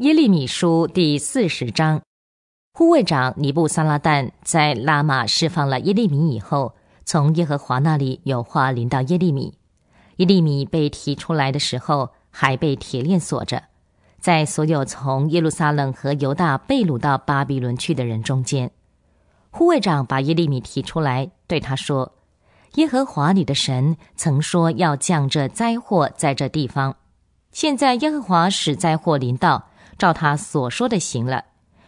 耶利米书第四十章，护卫长尼布撒拉旦在拉玛释放了耶利米以后，从耶和华那里有话临到耶利米。耶利米被提出来的时候，还被铁链锁着，在所有从耶路撒冷和犹大被掳到巴比伦去的人中间，护卫长把耶利米提出来，对他说：“耶和华你的神曾说要降这灾祸在这地方，现在耶和华使灾祸临到。”照他所说的，行了。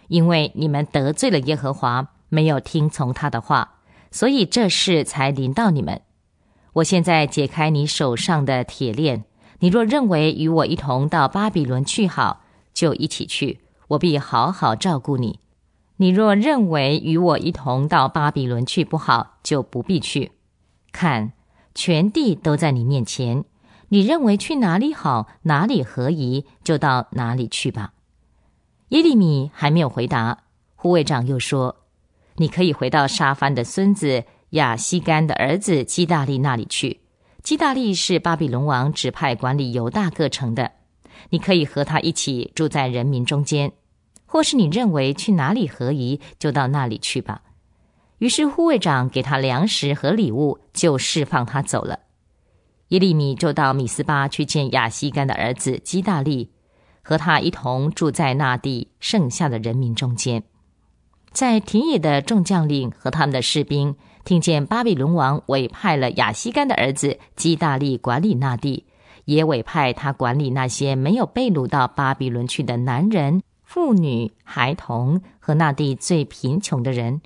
因为你们得罪了耶和华，没有听从他的话，所以这事才临到你们。我现在解开你手上的铁链。你若认为与我一同到巴比伦去好，就一起去，我必好好照顾你。你若认为与我一同到巴比伦去不好，就不必去。看，全地都在你面前。你认为去哪里好，哪里合宜，就到哪里去吧。耶利米还没有回答，护卫长又说：“你可以回到沙凡的孙子亚西干的儿子基大利那里去。基大利是巴比伦王指派管理犹大各城的，你可以和他一起住在人民中间，或是你认为去哪里合宜，就到那里去吧。”于是护卫长给他粮食和礼物，就释放他走了。耶利米就到米斯巴去见亚西干的儿子基大利。和他一同住在那地剩下的人民中间，在田野的众将领和他们的士兵听见巴比伦王委派了亚西干的儿子基大利管理那地，也委派他管理那些没有被掳到巴比伦去的男人、妇女、孩童和那地最贫穷的人，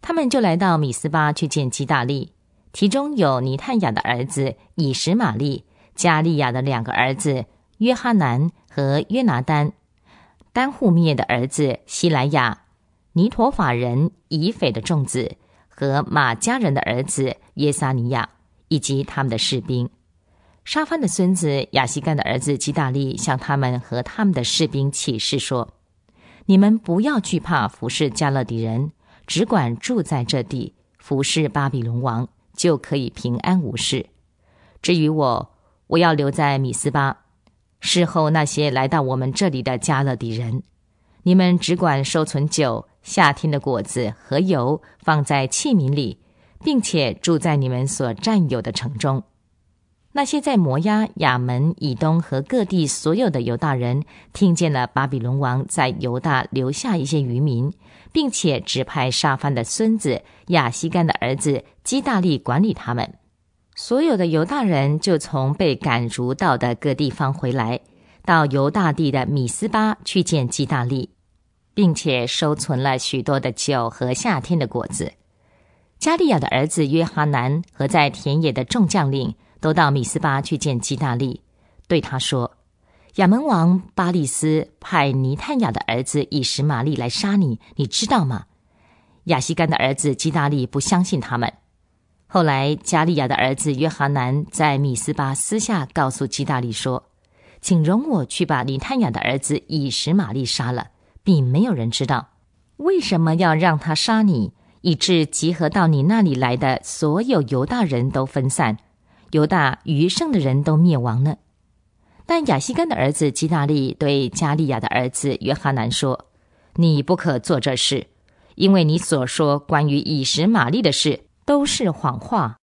他们就来到米斯巴去见基大利，其中有尼探雅的儿子以实玛利、加利亚的两个儿子。约哈南和约拿丹，丹户灭的儿子希莱亚，尼陀法人以斐的众子和马加人的儿子耶撒尼亚以及他们的士兵，沙芬的孙子亚西干的儿子基大利向他们和他们的士兵起誓说：“你们不要惧怕服侍加勒底人，只管住在这地服侍巴比伦王，就可以平安无事。至于我，我要留在米斯巴。”事后，那些来到我们这里的加勒底人，你们只管收存酒、夏天的果子和油，放在器皿里，并且住在你们所占有的城中。那些在摩押、亚门以东和各地所有的犹大人，听见了巴比伦王在犹大留下一些渔民，并且指派沙凡的孙子亚西干的儿子基大利管理他们。所有的犹大人就从被赶逐到的各地方回来，到犹大地的米斯巴去见基大利，并且收存了许多的酒和夏天的果子。加利亚的儿子约哈南和在田野的众将领都到米斯巴去见基大利，对他说：“亚门王巴利斯派尼探雅的儿子以实玛利来杀你，你知道吗？”亚西干的儿子基大利不相信他们。后来，加利亚的儿子约翰南在米斯巴私下告诉基大利说：“请容我去把尼探雅的儿子以实玛利杀了，并没有人知道为什么要让他杀你，以致集合到你那里来的所有犹大人都分散，犹大余剩的人都灭亡呢。”但亚西干的儿子基大利对加利亚的儿子约翰南说：“你不可做这事，因为你所说关于以实玛利的事。”都是谎话。